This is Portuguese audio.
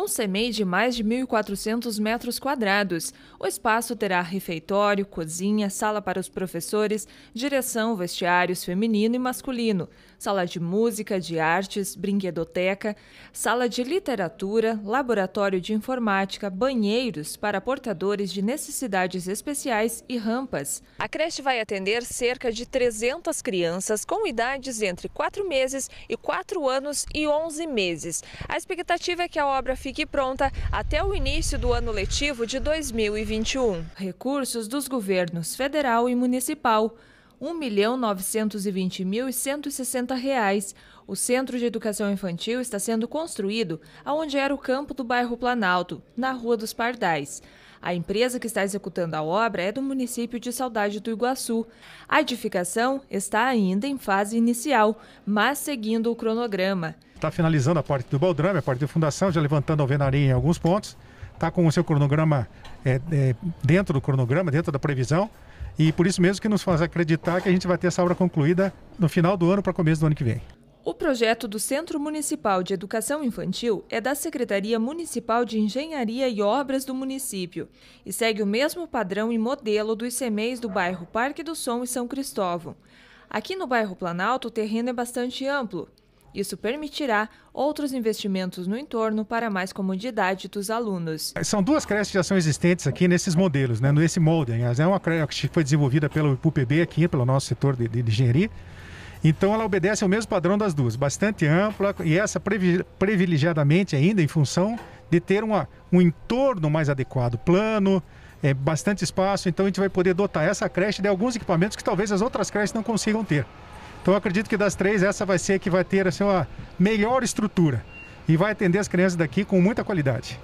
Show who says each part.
Speaker 1: um CMEI de mais de 1.400 metros quadrados. O espaço terá refeitório, cozinha, sala para os professores, direção, vestiários feminino e masculino, sala de música, de artes, brinquedoteca, sala de literatura, laboratório de informática, banheiros para portadores de necessidades especiais e rampas. A creche vai atender cerca de 300 crianças com idades entre 4 meses e 4 anos e 11 meses. A expectativa é que a obra fique fique pronta até o início do ano letivo de 2021. Recursos dos governos federal e municipal. R$ 1.920.160. O Centro de Educação Infantil está sendo construído aonde era o campo do bairro Planalto, na Rua dos Pardais. A empresa que está executando a obra é do município de Saudade do Iguaçu. A edificação está ainda em fase inicial, mas seguindo o cronograma.
Speaker 2: Está finalizando a parte do baldrame, a parte de fundação, já levantando a alvenaria em alguns pontos. Está com o seu cronograma é, é, dentro do cronograma, dentro da previsão. E por isso mesmo que nos faz acreditar que a gente vai ter essa obra concluída no final do ano para começo do ano que vem.
Speaker 1: O projeto do Centro Municipal de Educação Infantil é da Secretaria Municipal de Engenharia e Obras do município e segue o mesmo padrão e modelo dos CMEs do bairro Parque do Som e São Cristóvão. Aqui no bairro Planalto, o terreno é bastante amplo. Isso permitirá outros investimentos no entorno para mais comodidade dos alunos.
Speaker 2: São duas creches que já são existentes aqui nesses modelos, né, nesse molde. É uma creche que foi desenvolvida pelo PUPB aqui, pelo nosso setor de, de engenharia, então ela obedece ao mesmo padrão das duas, bastante ampla e essa privilegiadamente ainda em função de ter uma, um entorno mais adequado, plano, é, bastante espaço. Então a gente vai poder dotar essa creche de alguns equipamentos que talvez as outras creches não consigam ter. Então eu acredito que das três essa vai ser a que vai ter assim, uma melhor estrutura e vai atender as crianças daqui com muita qualidade.